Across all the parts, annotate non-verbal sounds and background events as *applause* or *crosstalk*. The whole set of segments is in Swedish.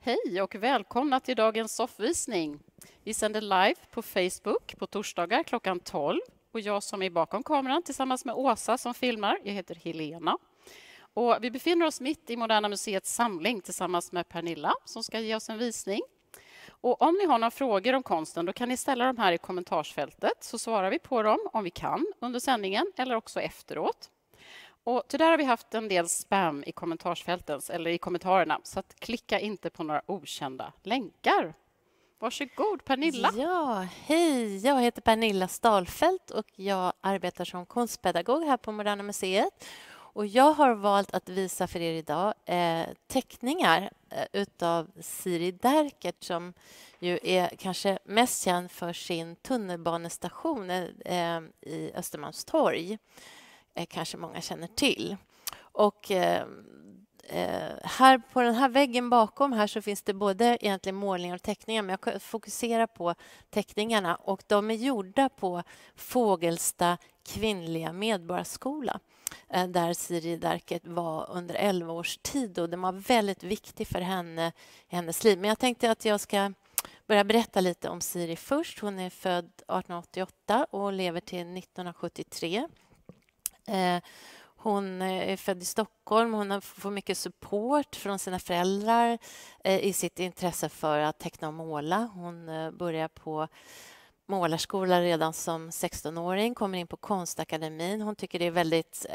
Hej och välkomna till dagens soffvisning. Vi sänder live på Facebook på torsdagar klockan 12. Och jag som är bakom kameran tillsammans med Åsa som filmar, jag heter Helena. Och vi befinner oss mitt i Moderna Museets samling tillsammans med Pernilla som ska ge oss en visning. Och om ni har några frågor om konsten då kan ni ställa dem här i kommentarsfältet så svarar vi på dem om vi kan under sändningen eller också efteråt. Och till har vi haft en del spam i kommentarsfälten, eller i kommentarerna, så att klicka inte på några okända länkar. Varsågod, Pernilla. Ja, hej. Jag heter Pernilla Stalfelt och jag arbetar som konstpedagog här på Moderna Museet. Och jag har valt att visa för er idag eh, teckningar eh, utav Siri Derkert som ju är kanske mest känd för sin tunnelbanestation eh, eh i Östermalmstorg. Eh, eh, kanske många känner till. Och ehm, eh, här på den här väggen bakom här så finns det både egentligen målningar och teckningar men jag fokuserar på teckningarna och de är gjorda på Fågelsta kvinnliga medborgarskola eh, där Siri Darket var under 11 års tid och den var väldigt viktig för henne i hennes liv. Men jag tänkte att jag ska börja berätta lite om Siri först. Hon är född 1888 och lever till 1973. Eh, hon eh, är född i Stockholm. Hon får mycket support från sina föräldrar eh, i sitt intresse för att teckna och måla. Hon börjar på målarskola redan som 16-åring, kommer in på Konstakademin. Hon tycker det är väldigt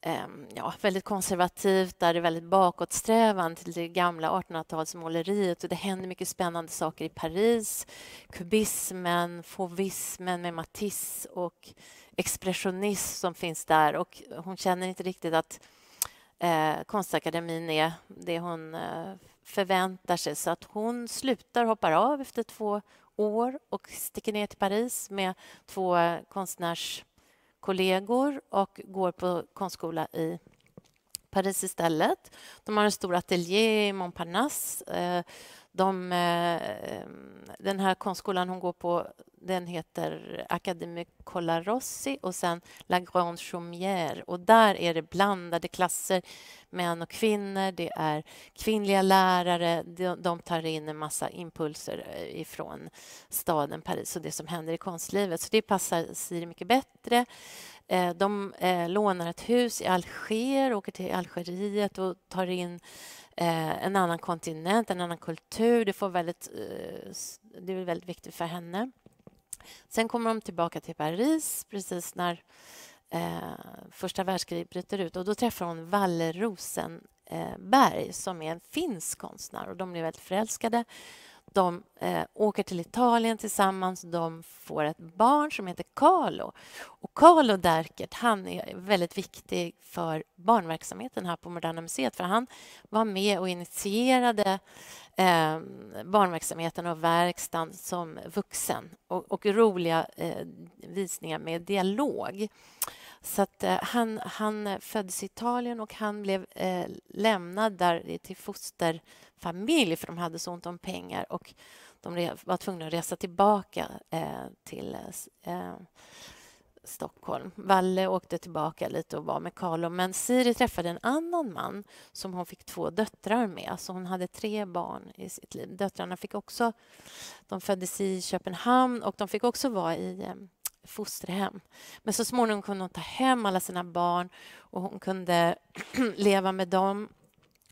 Ehm, ja, väldigt konservativt, där det är väldigt bakåtsträvande till det gamla 1800-talsmåleriet. det händer mycket spännande saker i Paris. Kubismen, fauvismen med Matisse och expressionism som finns där. Och hon känner inte riktigt att eh, Konstakademin är det hon eh, förväntar sig. Så att hon slutar, hoppar av efter två år och sticker ner till Paris med två eh, konstnärs kollegor och går på konstskola i Paris istället. De har en stor ateljé i Montparnasse. Eh, de, eh, den här konstskolan hon går på den heter Académie Colarossi och sen La Grande Chaumière. Och där är det blandade klasser, män och kvinnor. Det är kvinnliga lärare. De, de tar in en massa impulser eh, ifrån staden Paris och det som händer i konstlivet. Så det passar Siri mycket bättre. Eh, de eh, lånar ett hus i Alger, åker till Algeriet och tar in eh, en annan kontinent, en annan kultur. Det, får väldigt, det är väldigt viktigt för henne. Sen kommer de tillbaka till Paris precis när första världskriget bryter ut. Och Då träffar hon Valle Rosenberg som är en finsk konstnär. Och de blir väldigt förälskade de eh, åker till Italien tillsammans. De får ett barn som heter Carlo. Och Carlo Derkert han är väldigt viktig för barnverksamheten här på Moderna Museet. För Han var med och initierade eh, barnverksamheten och verkstaden som vuxen och, och roliga eh, visningar med dialog. Så att, eh, han, han föddes i Italien och han blev eh, lämnad där till fosterfamilj för de hade så ont om pengar. Och de var tvungna att resa tillbaka eh, till eh, eh, Stockholm. Valle åkte tillbaka lite och var med Carlo. Men Siri träffade en annan man som hon fick två döttrar med. Så hon hade tre barn i sitt liv. Döttrarna fick också... De föddes i Köpenhamn och de fick också vara i eh, fosterhem. Men så småningom kunde hon ta hem alla sina barn och hon kunde *clears throat* leva med dem.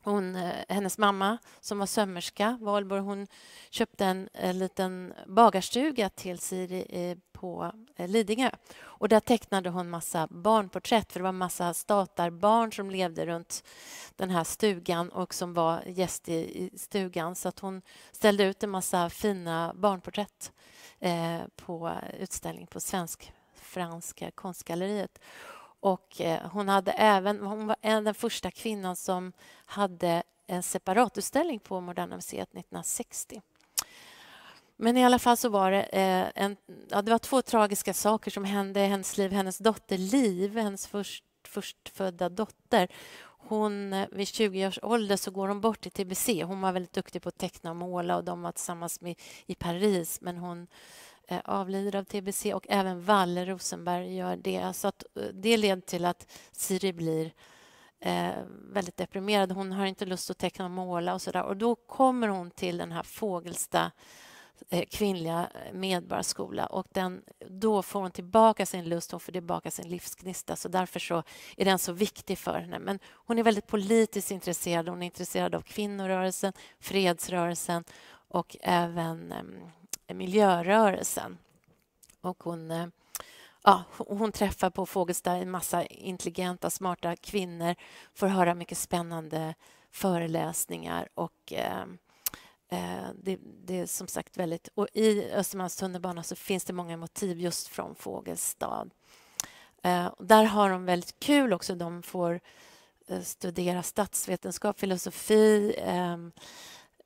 Hon, eh, hennes mamma, som var sömmerska, Valborg, hon köpte en, en eh, liten bagarstuga till Siri eh, på Lidingö. Och där tecknade hon massa barnporträtt, för det var en massa statarbarn som levde runt den här stugan och som var gäst i, i stugan. Så att hon ställde ut en massa fina barnporträtt Eh, på utställning på Svensk-franska konstgalleriet. Och eh, hon, hade även, hon var en, den första kvinnan som hade en separatutställning på Moderna museet 1960. Men i alla fall så var det, eh, en, ja, det var två tragiska saker som hände i hennes liv. Hennes dotter Liv, hennes först, förstfödda dotter, hon, eh, vid 20 års ålder så går hon bort i tbc. Hon var väldigt duktig på att teckna och måla och de var tillsammans med, i Paris, men hon eh, avlider av tbc och även Valle Rosenberg gör det. Så att, eh, det leder till att Siri blir eh, väldigt deprimerad. Hon har inte lust att teckna och måla och så där. Och då kommer hon till den här Fågelsta Eh, kvinnliga eh, Medborgarskola. Och den, då får hon tillbaka sin lust, hon får tillbaka sin livsgnista. Så därför så är den så viktig för henne. Men hon är väldigt politiskt intresserad. Hon är intresserad av kvinnorörelsen, fredsrörelsen och även eh, miljörörelsen. Och hon, eh, ja, hon träffar på Fogelstad en massa intelligenta, smarta kvinnor. Får höra mycket spännande föreläsningar. och... Eh, Eh, det, det, är som sagt väldigt... Och I Östermalms tunnelbana så finns det många motiv just från Fågelstad. Eh, där har de väldigt kul också. De får eh, studera statsvetenskap, filosofi ehm,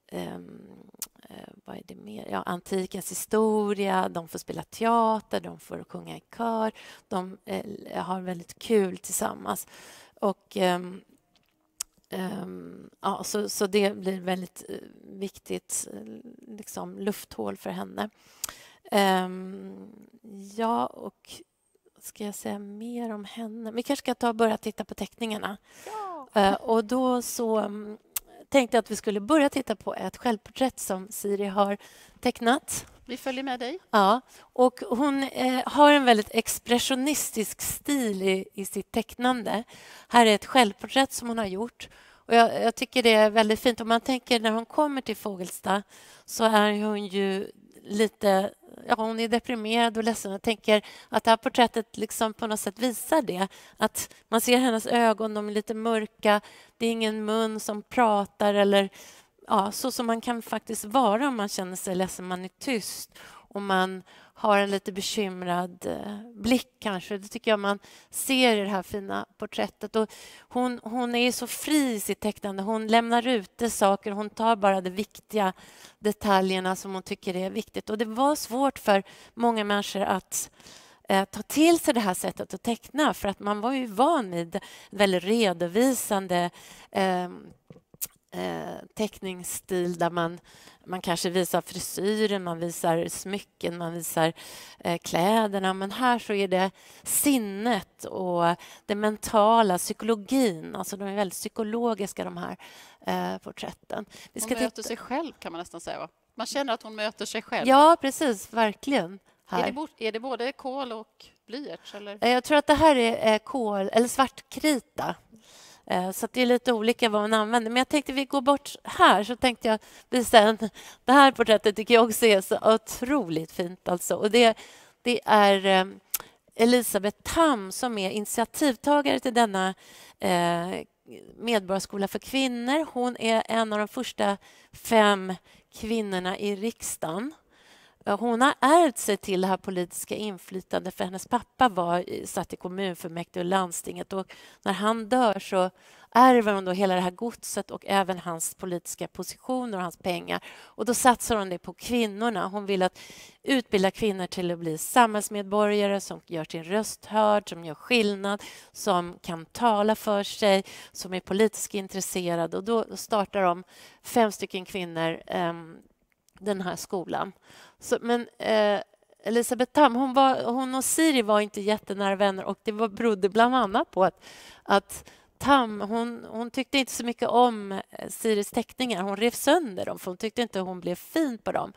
ehm, vad är det mer? Ja, antikens historia, de får spela teater, de får sjunga i kör. De har väldigt kul tillsammans. Och ehm, Ehm, ja, så, så det blir väldigt eh, viktigt eh, liksom, lufthål för henne. Ehm, ja, och ska jag säga mer om henne? Vi kanske ska ta och börja titta på teckningarna. Ja. Eh, och då så mm, tänkte att vi skulle börja titta på ett självporträtt som Siri har tecknat. Vi följer med dig. Ja, och hon eh, har en väldigt expressionistisk stil i, i sitt tecknande. Här är ett självporträtt som hon har gjort. Och jag, jag, tycker det är väldigt fint. Om man tänker när hon kommer till Fågelsta så är hon ju lite... Ja, hon är deprimerad och ledsen. Jag tänker att det här porträttet liksom på något sätt visar det. Att Man ser hennes ögon, de är lite mörka. Det är ingen mun som pratar eller ja, så som man kan faktiskt vara om man känner sig ledsen, man är tyst och man har en lite bekymrad eh, blick kanske. Det tycker jag man ser i det här fina porträttet. Och hon, hon är så fri i sitt tecknande. Hon lämnar ute saker. Hon tar bara de viktiga detaljerna som hon tycker är viktigt. Och det var svårt för många människor att eh, ta till sig det här sättet att teckna för att man var ju van vid väldigt redovisande eh, eh, teckningsstil där man, man kanske visar frisyren, man visar smycken, man visar eh, kläderna. Men här så är det sinnet och det mentala, psykologin. Alltså de är väldigt psykologiska, de här eh, porträtten. Vi ska hon möter titta. sig själv, kan man nästan säga. Va? Man känner att hon möter sig själv. Ja, precis. Verkligen. Är det, bo- är det både kol och blyerts? Eh, jag tror att det här är eh, kol, eller svartkrita. Eh, så det är lite olika vad man använder. Men jag tänkte vi går bort här, så tänkte jag visa en. Det här porträttet tycker jag också är så otroligt fint. Alltså. Och det, det är eh, Elisabeth Tam som är initiativtagare till denna eh, medborgarskola för kvinnor. Hon är en av de första fem kvinnorna i riksdagen hon har ärvt sig till det här politiska inflytandet för hennes pappa var, satt i kommunfullmäktige och landstinget. Och när han dör så ärver hon då hela det här godset och även hans politiska positioner och hans pengar. Och Då satsar hon det på kvinnorna. Hon vill att utbilda kvinnor till att bli samhällsmedborgare som gör sin röst hörd, som gör skillnad, som kan tala för sig, som är politiskt intresserade. Och då startar de fem stycken kvinnor um, den här skolan. Så, men eh, Elisabeth Tam, hon, var, hon och Siri var inte jättenära vänner och det var, berodde bland annat på att, att Tam hon, hon tyckte inte så mycket om eh, Siris teckningar. Hon rev sönder dem, för hon tyckte inte hon blev fin på dem.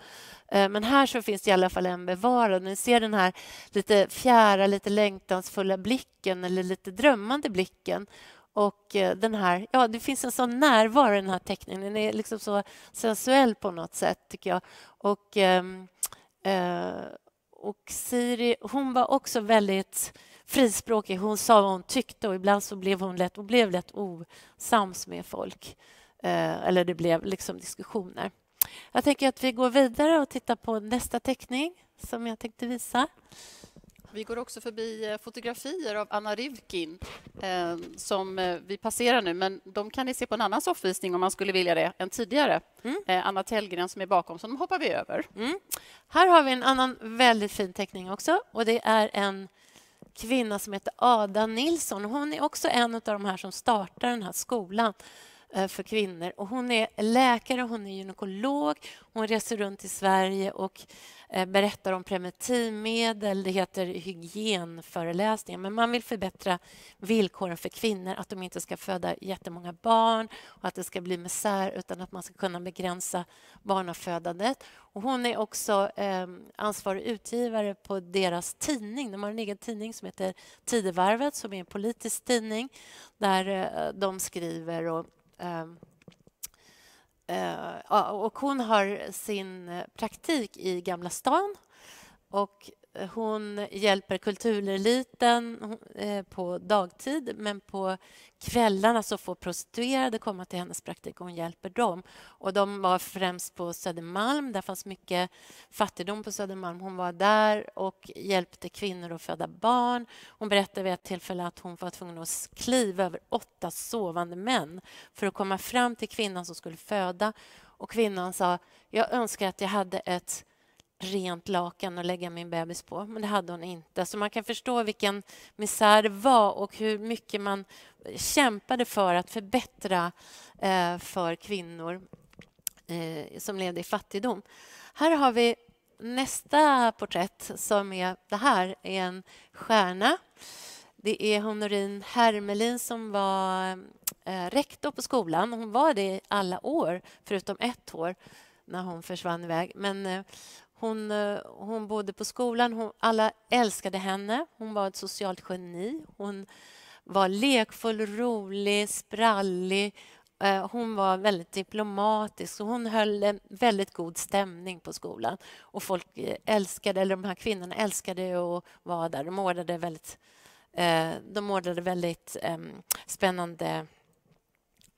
Eh, men här så finns det i alla fall en bevarad. Ni ser den här lite fjärra, lite längtansfulla blicken eller lite drömmande blicken. Och eh, den här, ja, det finns en sån närvaro i den här teckningen. Den är liksom så sensuell på något sätt, tycker jag. Och, ehm, eh, och Siri, hon var också väldigt frispråkig. Hon sa vad hon tyckte och ibland så blev hon lätt, hon blev lätt osams med folk. Eh, eller det blev liksom diskussioner. Jag tänker att vi går vidare och tittar på nästa teckning som jag tänkte visa. Vi går också förbi eh, fotografier av Anna Rivkin eh, som eh, vi passerar nu, men de kan ni se på en annan soffvisning om man skulle vilja det, än tidigare. Mm. Eh, Anna Tellgren som är bakom, så de hoppar vi över. Mm. Här har vi en annan väldigt fin teckning också och det är en kvinna som heter Ada Nilsson. Hon är också en av de här som startar den här skolan Eh, för kvinnor. Och hon är läkare, hon är gynekolog. Hon reser runt i Sverige och eh, berättar om preventivmedel. Det heter hygienföreläsningar. Men man vill förbättra villkoren för kvinnor. Att de inte ska föda jättemånga barn och att det ska bli misär utan att man ska kunna begränsa barnafödandet. Och hon är också eh, ansvarig utgivare på deras tidning. De har en egen tidning som heter Tidevarvet som är en politisk tidning där eh, de skriver och Um, uh, och hon har sin eh, praktik i Gamla stan. Och hon hjälper kultureliten eh, på dagtid men på kvällarna så får prostituerade komma till hennes praktik och hon hjälper dem. Och de var främst på Södermalm. Där fanns mycket fattigdom på Södermalm. Hon var där och hjälpte kvinnor att föda barn. Hon berättade vid ett tillfälle att hon var tvungen att kliva över åtta sovande män för att komma fram till kvinnan som skulle föda. Och Kvinnan sa jag önskar att jag hade ett rent lakan att lägga min bebis på, men det hade hon inte. Så man kan förstå vilken misär det var och hur mycket man kämpade för att förbättra eh, för kvinnor eh, som levde i fattigdom. Här har vi nästa porträtt som är det här, är en stjärna. Det är Honorin Hermelin som var eh, rektor på skolan. Hon var det i alla år, förutom ett år när hon försvann iväg. Men hon, eh, hon bodde på skolan. Hon, alla älskade henne. Hon var ett socialt geni. Hon var lekfull, rolig, sprallig. Eh, hon var väldigt diplomatisk och hon höll en väldigt god stämning på skolan. Och folk eh, älskade, eller de här kvinnorna älskade att vara där. De ordnade väldigt, de ordnade väldigt ehm, spännande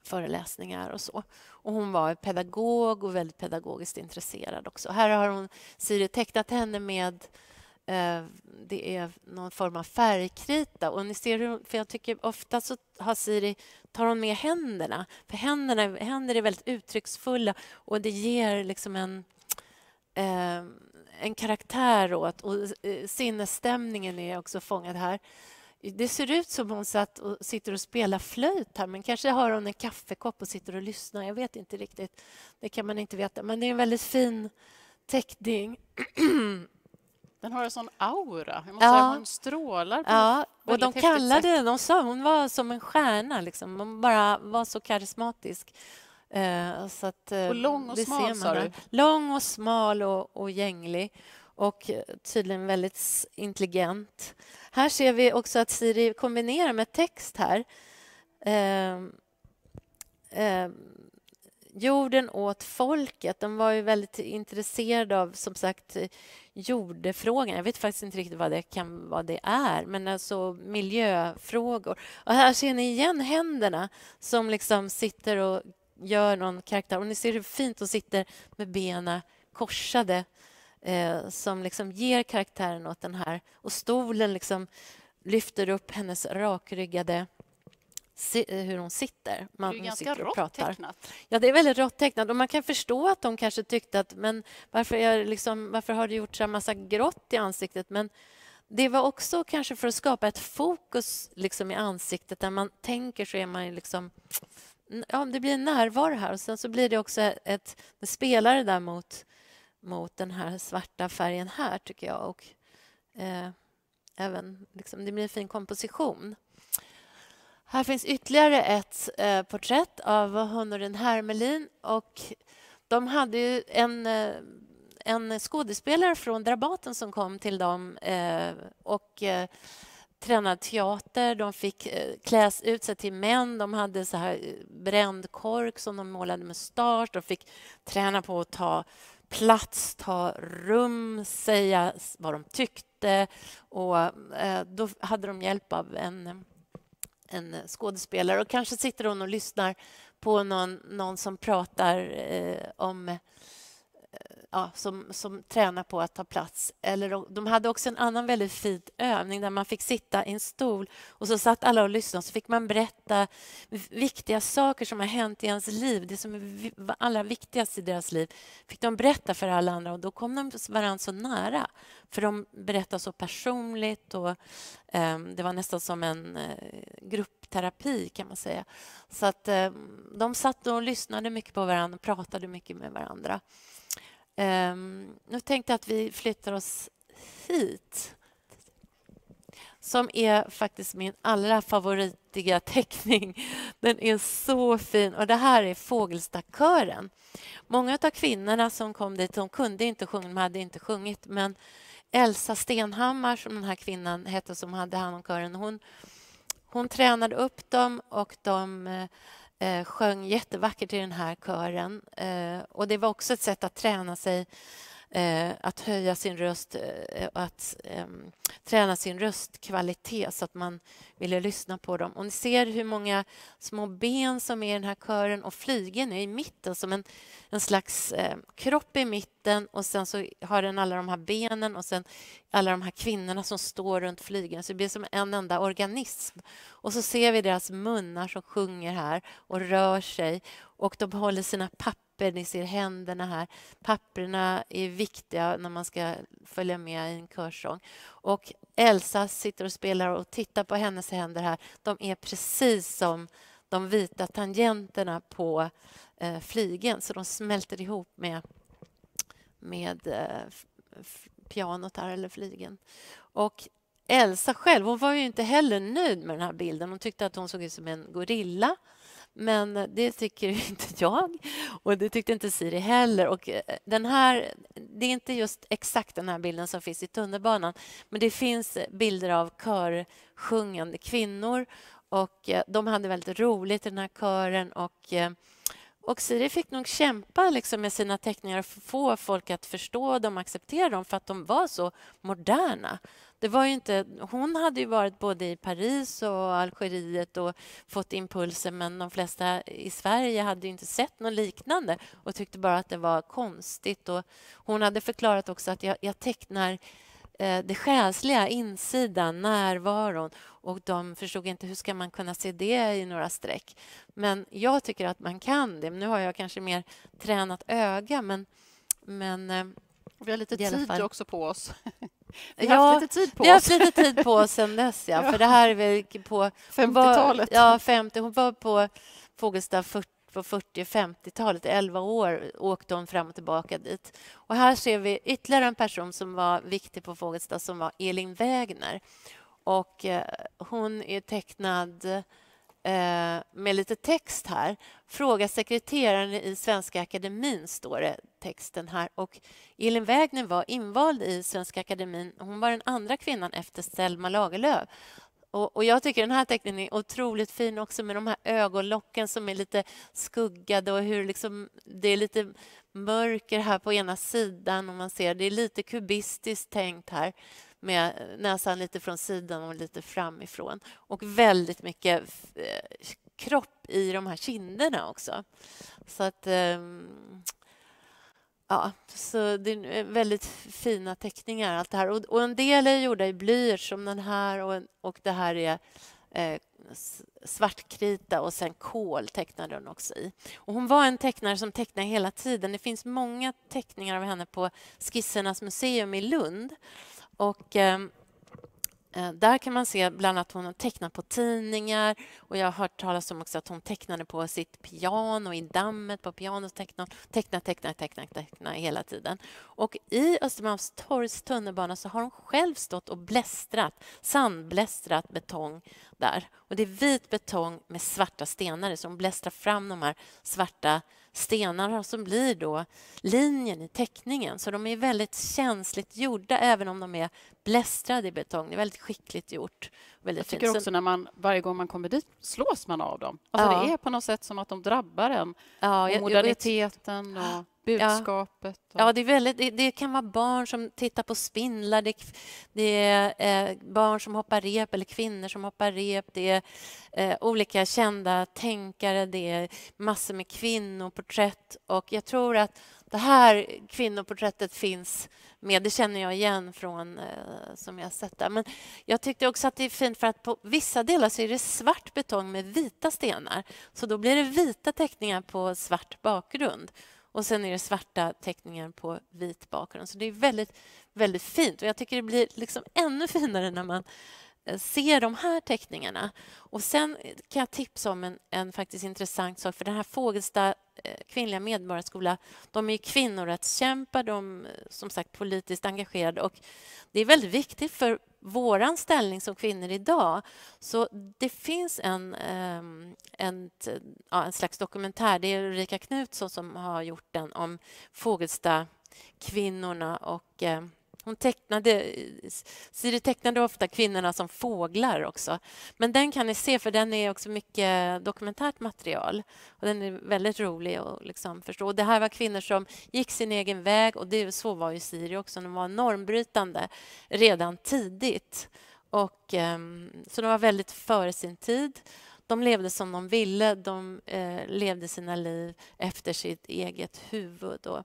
föreläsningar och så. Och hon var pedagog och väldigt pedagogiskt intresserad också. Här har hon Siri tecknat henne med eh, det är någon form av färgkrita. Och ni ser hur, för jag tycker ofta så har Siri, tar hon med händerna. För händerna, händer är väldigt uttrycksfulla och det ger liksom en, eh, en karaktär åt... Och eh, sinnesstämningen är också fångad här. Det ser ut som hon satt och sitter och spelar flöjt här men kanske har hon en kaffekopp och sitter och lyssnar. Jag vet inte riktigt. Det kan man inte veta. Men det är en väldigt fin teckning. *clears throat* Den har en sån aura. Jag måste ja. säga, hon strålar. På ja, och de kallade sätt. De sa hon var som en stjärna. Liksom. Hon bara var så karismatisk. Eh, så att, eh, och lång och smal, sa du? Lång och smal och, och gänglig och tydligen väldigt intelligent. Här ser vi också att Siri kombinerar med text här. Eh, eh, jorden åt folket. De var ju väldigt intresserade av som sagt jordefrågan. Jag vet faktiskt inte riktigt vad det, kan, vad det är, men alltså miljöfrågor. Och här ser ni igen händerna som liksom sitter och gör någon karaktär. Och ni ser hur fint de sitter med benen korsade eh, som liksom ger karaktären åt den här. Och stolen liksom lyfter upp hennes rakryggade eh, hur hon sitter. Man, det är ganska rått tecknat. Ja, det är väldigt rått tecknat. man kan förstå att de kanske tyckte att men varför, är liksom, varför har du gjort så här massa grått i ansiktet? Men det var också kanske för att skapa ett fokus liksom, i ansiktet. När man tänker så är man liksom... Ja, det blir en närvaro här. Och sen så blir det också ett... spelare spelar där mot mot den här svarta färgen här, tycker jag. Och, eh, även, liksom, det blir en fin komposition. Här finns ytterligare ett eh, porträtt av honoren Hermelin. Och de hade ju en, eh, en skådespelare från Dramaten som kom till dem eh, och eh, tränade teater. De fick eh, kläs ut sig till män. De hade så här eh, bränd kork som de målade mustasch. De fick träna på att ta plats, ta rum, säga vad de tyckte. Och eh, då hade de hjälp av en, en skådespelare. Och kanske sitter hon och lyssnar på någon, någon som pratar eh, om ja, som, som tränar på att ta plats. Eller, de hade också en annan väldigt fin övning där man fick sitta i en stol och så satt alla och lyssnade och så fick man berätta viktiga saker som har hänt i ens liv. Det som var allra viktigast i deras liv fick de berätta för alla andra och då kom de varandra så nära för de berättade så personligt och eh, det var nästan som en eh, gruppterapi kan man säga. Så att eh, de satt och lyssnade mycket på varandra och pratade mycket med varandra. Um, nu tänkte jag att vi flyttar oss hit som är faktiskt min allra favoritiga *laughs* teckning. Den är så fin. Och Det här är Fågelstakören. Många av kvinnorna som kom dit de kunde inte sjunga, de hade inte sjungit. Men Elsa Stenhammar, som den här kvinnan hette som hade hand om kören, hon, hon tränade upp dem och de eh, eh, sjöng jättevackert i den här kören. Eh, och Det var också ett sätt att träna sig eh, att höja sin röst och eh, att ehm, träna sin röstkvalitet så att man ville lyssna på dem. Och Ni ser hur många små ben som är i den här kören och flygeln är i mitten som en en slags eh, kropp i mitten och sen så har den alla de här benen och sen alla de här kvinnorna som står runt flygeln. Så det blir som en enda organism. Och så ser vi deras munnar som sjunger här och rör sig och de håller sina papper. Ni ser händerna här. Papperna är viktiga när man ska följa med i en körsång. Och Elsa sitter och spelar och tittar på hennes händer här. De är precis som de vita tangenterna på eh, flygen så de smälter ihop med, med eh, pianot här, eller flygen. Och Elsa själv hon var ju inte heller nöjd med den här bilden. Hon tyckte att hon såg ut som en gorilla. Men det tycker *laughs* inte jag, och det tyckte inte Siri heller. Och eh, den här, det är inte just exakt den här bilden som finns i tunnelbanan men det finns bilder av körsjungande kvinnor och eh, de hade väldigt roligt i den här kören. Och, eh, och Siri fick nog kämpa liksom med sina teckningar och få folk att förstå dem och acceptera dem för att de var så moderna. Det var inte, hon hade ju varit både i Paris och Algeriet och fått impulser men de flesta i Sverige hade inte sett något liknande och tyckte bara att det var konstigt. Och hon hade förklarat också att jag, jag tecknar Eh, det själsliga, insidan, närvaron. Och de förstod inte hur ska man kunna se det i några streck. Men jag tycker att man kan det. Nu har jag kanske mer tränat öga, men... men eh, vi har lite tid fall. också på oss. *laughs* Vi har haft lite tid på oss. Vi har haft lite tid på oss sen dess, ja. ja. *laughs* För det här är väl på... 50-talet. Ja, 50. Hon var på Fogelstad 40 på 40-50-talet, 11 år, åkte hon fram och tillbaka dit. Och här ser vi ytterligare en person som var viktig på Fågelsta som var Elin Wägner. Och eh, hon är tecknad eh, med lite text här. Fråga sekreteraren i Svenska Akademin, står det texten här. Och Elin Wägner var invald i Svenska Akademin. Hon var den andra kvinnan efter Selma Lagerlöf och, och, jag tycker den här teckningen är otroligt fin också med de här ögonlocken som är lite skuggade och hur liksom, det är lite mörker här på ena sidan och man ser det är lite kubistiskt tänkt här med näsan lite från sidan och lite framifrån och väldigt mycket eh, kropp i de här kinderna också. Så att... Um Ja, så det är väldigt fina teckningar, allt det här. Och, och en del är gjorda i blyerts, som den här, och, en, och det här är eh, svartkrita och sen kol tecknade hon också i. Och hon var en tecknare som tecknade hela tiden. Det finns många teckningar av henne på Skissernas museum i Lund. Och, eh, Eh, där kan man se bland annat att hon har tecknat på tidningar och jag har hört talas om också att hon tecknade på sitt piano i dammet på pianot. Teckna, teckna, teckna, teckna, teckna hela tiden. Och i Östermalmstorgs tunnelbana så har hon själv stått och blästrat, sandblästrat betong där. Och det är vit betong med svarta stenar så hon blästrar fram de här svarta stenar som blir då linjen i teckningen. Så de är väldigt känsligt gjorda, även om de är blästrade i betong. Det är väldigt skickligt gjort. Väldigt jag tycker fint. också när man, varje gång man kommer dit slås man av dem. Alltså ja. Det är på något sätt som att de drabbar en. Ja, och moderniteten. och budskapet. Ja, ja det, är väldigt, det, det, kan vara barn som tittar på spindlar, det, det är eh, barn som hoppar rep eller kvinnor som hoppar rep, det är eh, olika kända tänkare, det är massor med kvinnoporträtt och jag tror att det här kvinnoporträttet finns med, det känner jag igen från eh, som jag sett där. Men jag tyckte också att det är fint för att på vissa delar så är det svart betong med vita stenar, så då blir det vita teckningar på svart bakgrund. Och sen är det svarta teckningar på vit bakgrund. Så det är väldigt, väldigt fint. Och jag tycker det blir liksom ännu finare när man eh, ser de här teckningarna. Och sen kan jag tipsa om en, en faktiskt intressant sak, för den här fågelsta Eh, kvinnliga medborgarskola. De är kvinnorättskämpar, de är eh, som sagt politiskt engagerade och det är väldigt viktigt för vår ställning som kvinnor idag. Så det finns en, ehm, en, en slags dokumentär, det är Ulrika Knutsson som har gjort den om Fågelsta kvinnorna och ehm, hon tecknade, Siri tecknade ofta kvinnorna som fåglar också. Men den kan ni se, för den är också mycket dokumentärt material. Och den är väldigt rolig att liksom förstå. Och det här var kvinnor som gick sin egen väg och det, så var ju Siri också. De var normbrytande redan tidigt. Och, ehm, så de var väldigt före sin tid. De levde som de ville. De eh, levde sina liv efter sitt eget huvud. Och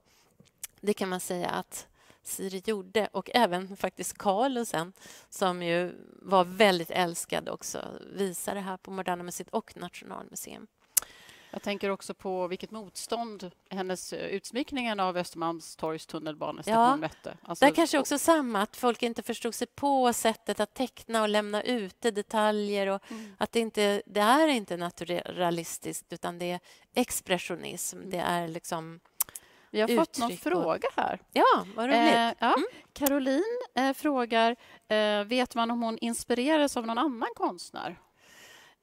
det kan man säga att Siri gjorde och även faktiskt Carlo som ju var väldigt älskad också, visade här på Moderna Museet och Nationalmuseum. Jag tänker också på vilket motstånd hennes eh, utsmyckningen av Östermalmstorgs tunnelbanestation ja, mötte. Alltså, där kanske också samma, att folk inte förstod sig på sättet att teckna och lämna ute detaljer och mm. att det inte det är inte naturalistiskt utan det är expressionism, mm. det är liksom vi har fått någon fråga här. Ja, vad roligt. Eh, ja. Mm. Caroline eh, frågar, eh, vet man om hon inspirerades av någon annan konstnär?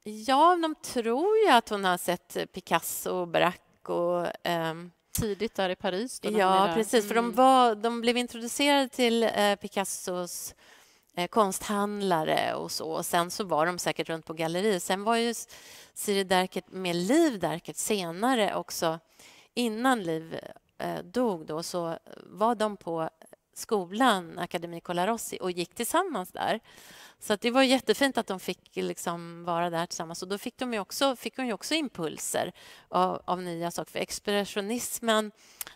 Ja, de tror ju att hon har sett Picasso och Braque ehm, och tidigt där i Paris. ja, precis. För de, mm. var, de blev introducerade till eh, Picassos eh, konsthandlare och så. Och sen så var de säkert runt på galleri. Sen var ju Siri Derkert med Liv Derkert senare också, innan Liv Eh, dog då så var de på skolan, Akademi Colarossi, och gick tillsammans där. Så det var jättefint att de fick liksom vara där tillsammans. Och då fick, de också, fick hon ju också impulser av, av nya saker. För expressionismen,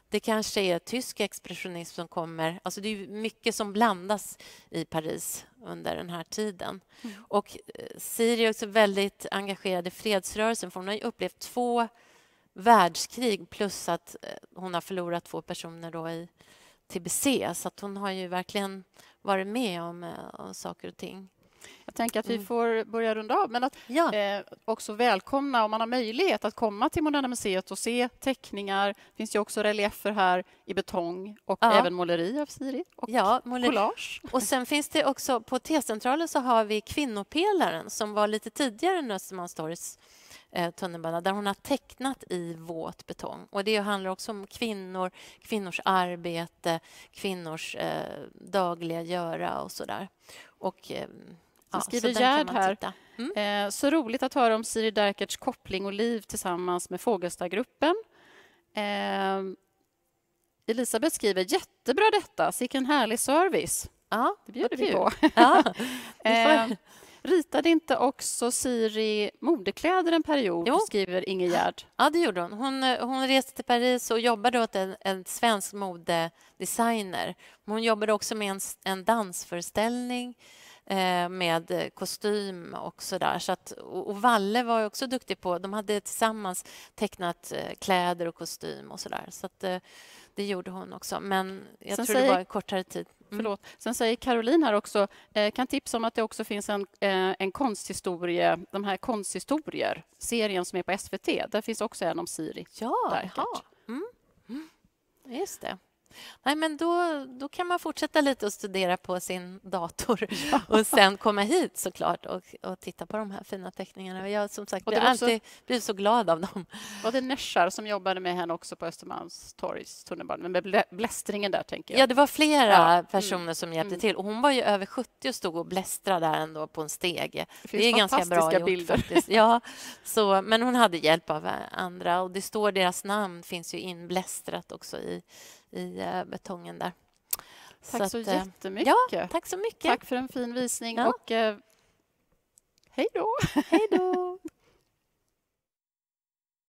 det kanske är tysk expressionism som kommer... Alltså det är mycket som blandas i Paris under den här tiden. Mm. Och eh, Siri är också väldigt engagerad i fredsrörelsen för hon har upplevt två världskrig plus att eh, hon har förlorat två personer då i tbc. Så att hon har ju verkligen varit med om, eh, om saker och ting. Jag tänker att vi mm. får börja runda av, men att ja. eh, också välkomna om man har möjlighet att komma till Moderna Museet och se teckningar. Det finns ju också reliefer här i betong och ja. även måleri av Siri och ja, collage. Och sen finns det också på T-centralen så har vi kvinnopelaren som var lite tidigare än Östermalmstorgs Eh, tunnelbana där hon har tecknat i våt betong. Och det handlar också om kvinnor, kvinnors arbete, kvinnors eh, dagliga göra och så där. Och, eh, ja, skriver så Gerd här. Mm. Eh, så roligt att höra om Siri Derkerts koppling och liv tillsammans med Fågelstadgruppen. Eh, Elisabeth skriver jättebra detta, Sicken härlig service. Ja, det bjuder vi på. Ja, *laughs* Ritade inte också Siri modekläder en period, jo. skriver Ingegärd? Ja, det gjorde hon. hon. Eh, hon reste till Paris och jobbade åt en, en svensk modedesigner. Hon jobbade också med en, en dansföreställning eh, med kostym och så där. Så att, och, Valle var också duktig på... De hade tillsammans tecknat eh, kläder och kostym och så där. Så att, det gjorde hon också, men jag Sen tror säger, det var en kortare tid. Mm. Förlåt. Mm. Sen säger Caroline här också, eh, kan tipsa om att det också finns en, eh, en konsthistorie, de här konsthistorier, serien som är på SVT. Där finns också en om Siri. Ja, mm. mm. Just det. Nej, men då, då kan man fortsätta lite och studera på sin dator *laughs* och sen komma hit såklart och, och titta på de här fina teckningarna. Jag som sagt, blir alltid så... Blir så glad av dem. Var det Neshar som jobbade med henne också på Östermalmstorgs tunnelbana? Med blästringen där, tänker jag. Ja, det var flera ja. Mm. personer mm. som hjälpte mm. till. Och hon var ju över 70 och stod och blästrade där ändå på en stege. Det, det är ganska bra gjort, bilder. faktiskt. Ja, så, men hon hade hjälp av andra och det står deras namn finns ju inblästrat också i i eh, betongen där. Tack så, att, eh, jättemycket. Ja, tack så mycket. Tack för en fin visning. Ja. Och, eh, hej då! Hej då! *laughs*